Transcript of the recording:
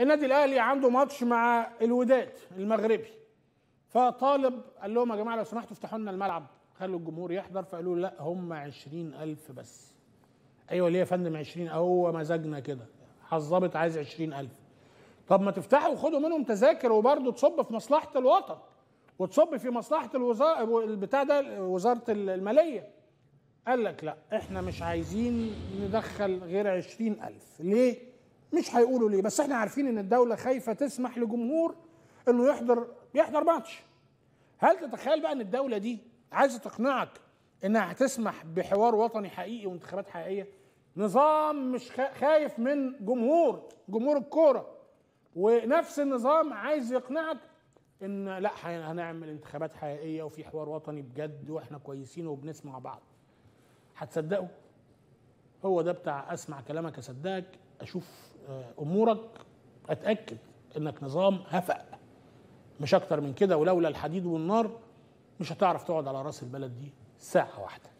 النادي الاهلي عنده ماتش مع الوداد المغربي فطالب قال لهم يا جماعه لو سمحتوا افتحوا لنا الملعب خلوا الجمهور يحضر فقالوا لا هم عشرين ألف بس أيوة ليه يا فندم 20 هو مزاجنا كده حظبت عايز عشرين ألف طب ما تفتحوا وخدوا منهم تذاكر وبرضه تصب في مصلحة الوطن وتصب في مصلحة الوزارة البتاع ده وزارة المالية قال لك لا احنا مش عايزين ندخل غير عشرين ألف ليه؟ مش هيقولوا ليه بس احنا عارفين ان الدوله خايفه تسمح لجمهور انه يحضر يحضر ماتش هل تتخيل بقى ان الدوله دي عايزه تقنعك انها هتسمح بحوار وطني حقيقي وانتخابات حقيقيه نظام مش خايف من جمهور جمهور الكوره ونفس النظام عايز يقنعك ان لا هنعمل انتخابات حقيقيه وفي حوار وطني بجد واحنا كويسين وبنسمع بعض هتصدقوا هو ده بتاع اسمع كلامك اصدقك اشوف آه، امورك اتاكد انك نظام هفأ مش اكتر من كده ولولا الحديد والنار مش هتعرف تقعد على راس البلد دي ساعه واحده